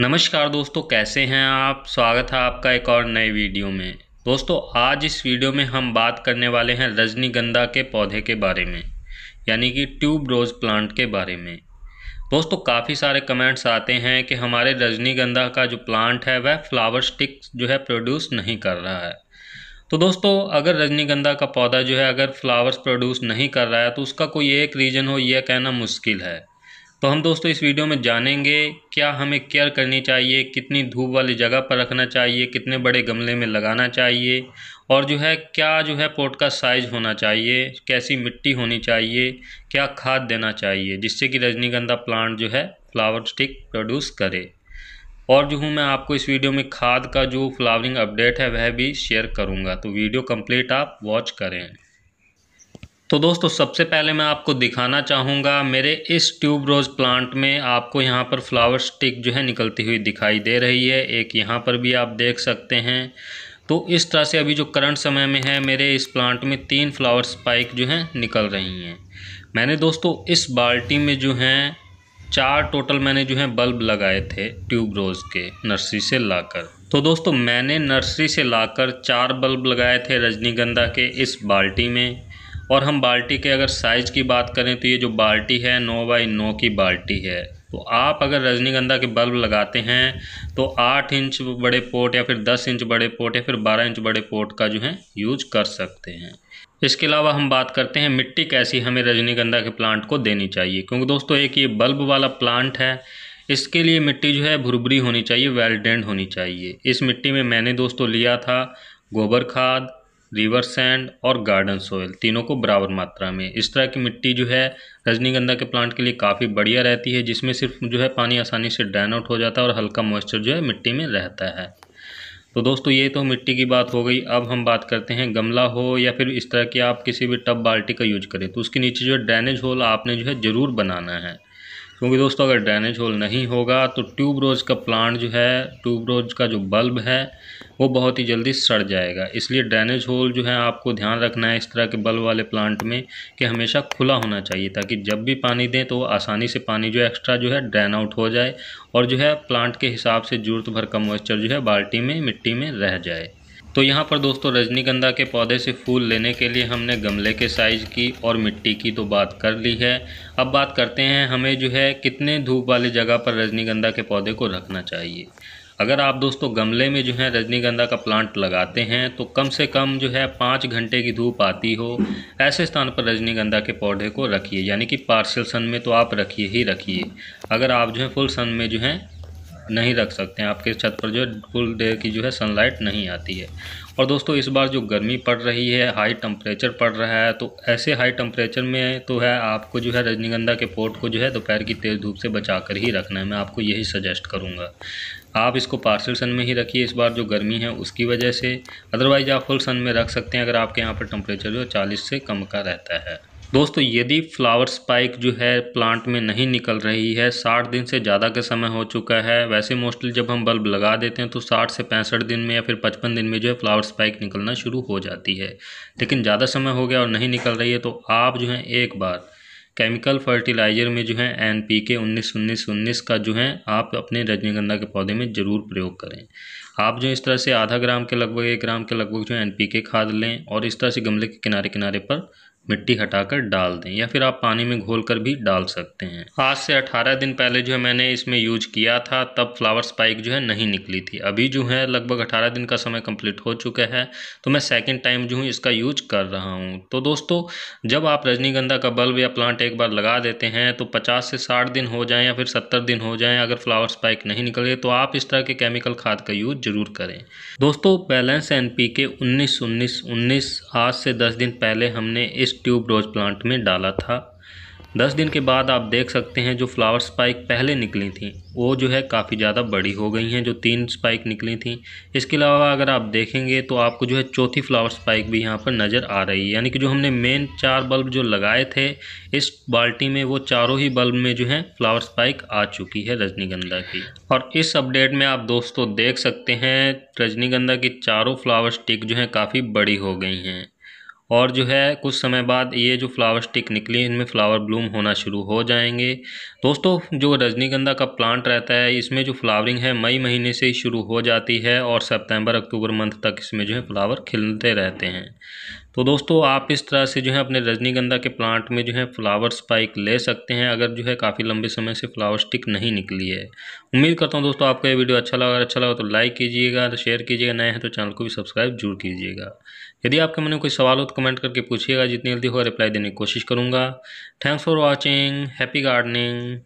नमस्कार दोस्तों कैसे हैं आप स्वागत है आपका एक और नए वीडियो में दोस्तों आज इस वीडियो में हम बात करने वाले हैं रजनीगंधा के पौधे के बारे में यानी कि ट्यूब रोज़ प्लांट के बारे में दोस्तों काफ़ी सारे कमेंट्स आते हैं कि हमारे रजनीगंधा का जो प्लांट है वह फ्लावर स्टिक जो है प्रोड्यूस नहीं कर रहा है तो दोस्तों अगर रजनीगंधा का पौधा जो है अगर फ्लावर्स प्रोड्यूस नहीं कर रहा है तो उसका कोई एक रीज़न हो यह कहना मुश्किल है तो हम दोस्तों इस वीडियो में जानेंगे क्या हमें केयर करनी चाहिए कितनी धूप वाली जगह पर रखना चाहिए कितने बड़े गमले में लगाना चाहिए और जो है क्या जो है पोट का साइज़ होना चाहिए कैसी मिट्टी होनी चाहिए क्या खाद देना चाहिए जिससे कि रजनीगंधा प्लांट जो है फ्लावर स्टिक प्रोड्यूस करे और जो हूँ मैं आपको इस वीडियो में खाद का जो फ्लावरिंग अपडेट है वह भी शेयर करूँगा तो वीडियो कम्प्लीट आप वॉच करें तो दोस्तों सबसे पहले मैं आपको दिखाना चाहूँगा मेरे इस ट्यूब रोज़ प्लांट में आपको यहाँ पर फ्लावर स्टिक जो है निकलती हुई दिखाई दे रही है एक यहाँ पर भी आप देख सकते हैं तो इस तरह से अभी जो करंट समय में है मेरे इस प्लांट में तीन फ्लावर स्पाइक जो हैं निकल रही हैं मैंने दोस्तों इस बाल्टी में जो हैं चार टोटल मैंने जो है बल्ब लगाए थे ट्यूब रोज़ के नर्सरी से लाकर तो दोस्तों मैंने नर्सरी से लाकर चार बल्ब लगाए थे रजनीगंधा के इस बाल्टी में और हम बाल्टी के अगर साइज़ की बात करें तो ये जो बाल्टी है नौ बाई नौ की बाल्टी है तो आप अगर रजनीगंधा के बल्ब लगाते हैं तो आठ इंच बड़े पोट या फिर दस इंच बड़े पोट या फिर बारह इंच बड़े पोट का जो है यूज कर सकते हैं इसके अलावा हम बात करते हैं मिट्टी कैसी हमें रजनीगंधा के प्लांट को देनी चाहिए क्योंकि दोस्तों एक ये बल्ब वाला प्लांट है इसके लिए मिट्टी जो है भुरभुरी होनी चाहिए वेलडेंड होनी चाहिए इस मिट्टी में मैंने दोस्तों लिया था गोबर खाद रिवर सैंड और गार्डन सोयल तीनों को बराबर मात्रा में इस तरह की मिट्टी जो है रजनीगंधा के प्लांट के लिए काफ़ी बढ़िया रहती है जिसमें सिर्फ जो है पानी आसानी से ड्रैन आउट हो जाता है और हल्का मॉइस्चर जो है मिट्टी में रहता है तो दोस्तों ये तो मिट्टी की बात हो गई अब हम बात करते हैं गमला हो या फिर इस तरह की कि आप किसी भी टब बाल्टी का यूज करें तो उसके नीचे जो है ड्रेनेज होल आपने जो है ज़रूर बनाना है क्योंकि दोस्तों अगर ड्रेनेज होल नहीं होगा तो ट्यूबरोज का प्लांट जो है ट्यूबरोज का जो बल्ब है वो बहुत ही जल्दी सड़ जाएगा इसलिए ड्रेनेज होल जो है आपको ध्यान रखना है इस तरह के बल्ब वाले प्लांट में कि हमेशा खुला होना चाहिए ताकि जब भी पानी दें तो आसानी से पानी जो एक्स्ट्रा जो है ड्रेन आउट हो जाए और जो है प्लांट के हिसाब से ज़रूरत भर का मॉइस्चर जो है बाल्टी में मिट्टी में रह जाए तो यहाँ पर दोस्तों रजनीगंधा के पौधे से फूल लेने के लिए हमने गमले के साइज़ की और मिट्टी की तो बात कर ली है अब बात करते हैं हमें जो है कितने धूप वाली जगह पर रजनीगंधा के पौधे को रखना चाहिए अगर आप दोस्तों गमले में जो है रजनीगंधा का प्लांट लगाते हैं तो कम से कम जो है पाँच घंटे की धूप आती हो ऐसे स्थान पर रजनीगंधा के पौधे को रखिए यानी कि पार्शियल सन में तो आप रखिए ही रखिए अगर आप जो है फुल सन में जो है नहीं रख सकते हैं आपके छत पर जो है फुल डे की जो है सनलाइट नहीं आती है और दोस्तों इस बार जो गर्मी पड़ रही है हाई टेम्परेचर पड़ रहा है तो ऐसे हाई टेम्परेचर में तो है आपको जो है रजनीगंधा के पोर्ट को जो है दोपहर की तेज़ धूप से बचा कर ही रखना है मैं आपको यही सजेस्ट करूँगा आप इसको पार्सल सन में ही रखिए इस बार जो गर्मी है उसकी वजह से अदरवाइज़ आप फुल सन में रख सकते हैं अगर आपके यहाँ पर टेम्परेचर जो चालीस से कम का रहता है दोस्तों यदि फ्लावर स्पाइक जो है प्लांट में नहीं निकल रही है साठ दिन से ज़्यादा का समय हो चुका है वैसे मोस्टली जब हम बल्ब लगा देते हैं तो साठ से पैंसठ दिन में या फिर पचपन दिन में जो है फ्लावर स्पाइक निकलना शुरू हो जाती है लेकिन ज़्यादा समय हो गया और नहीं निकल रही है तो आप जो है एक बार केमिकल फर्टिलाइज़र में जो है एन पी के उन्नीस उन्नीस उन्नीस का जो है आप अपने रजनीगंधा के पौधे में ज़रूर प्रयोग करें आप जो इस तरह से आधा ग्राम के लगभग एक ग्राम के लगभग जो है एन पी के खाद लें और इस तरह से गमले के किनारे किनारे पर मिट्टी हटाकर डाल दें या फिर आप पानी में घोल कर भी डाल सकते हैं आज से 18 दिन पहले जो है मैंने इसमें यूज किया था तब फ्लावर स्पाइक जो है नहीं निकली थी अभी जो है लगभग 18 दिन का समय कंप्लीट हो चुका है तो मैं सेकंड टाइम जो हूँ इसका यूज कर रहा हूँ तो दोस्तों जब आप रजनीगंधा का बल्ब या प्लांट एक बार लगा देते हैं तो पचास से साठ दिन हो जाए या फिर सत्तर दिन हो जाए अगर फ्लावर स्पाइक नहीं निकले तो आप इस तरह के केमिकल खाद का यूज जरूर करें दोस्तों बैलेंस एन पी के उन्नीस उन्नीस आज से दस दिन पहले हमने इस ट्यूब रोज प्लांट में डाला था दस दिन के बाद आप देख सकते हैं जो फ्लावर स्पाइक पहले निकली थी वो जो है काफ़ी ज़्यादा बड़ी हो गई हैं जो तीन स्पाइक निकली थी इसके अलावा अगर आप देखेंगे तो आपको जो है चौथी फ्लावर स्पाइक भी यहाँ पर नज़र आ रही है यानी कि जो हमने मेन चार बल्ब जो लगाए थे इस बाल्टी में वो चारों ही बल्ब में जो है फ्लावर स्पाइक आ चुकी है रजनीगंधा की और इस अपडेट में आप दोस्तों देख सकते हैं रजनीगंधा की चारों फ्लावर स्टिक जो हैं काफ़ी बड़ी हो गई हैं और जो है कुछ समय बाद ये जो फ्लावर स्टिक निकली इनमें फ्लावर ब्लूम होना शुरू हो जाएंगे दोस्तों जो रजनीगंधा का प्लांट रहता है इसमें जो फ्लावरिंग है मई महीने से ही शुरू हो जाती है और सितंबर अक्टूबर मंथ तक इसमें जो है फ्लावर खिलते रहते हैं तो दोस्तों आप इस तरह से जो है अपने रजनीगंधा के प्लांट में जो है फ्लावर स्पाइक ले सकते हैं अगर जो है काफ़ी लंबे समय से फ्लावर स्टिक नहीं निकली है उम्मीद करता हूँ दोस्तों आपको ये वीडियो अच्छा लगा अगर अच्छा लगा तो लाइक कीजिएगा तो शेयर कीजिएगा नए हैं तो चैनल को भी सब्सक्राइब जरूर कीजिएगा यदि आपके मन में कोई सवाल हो तो कमेंट करके पूछिएगा जितनी जल्दी हो रिप्लाई देने की कोशिश करूँगा thanks for watching happy gardening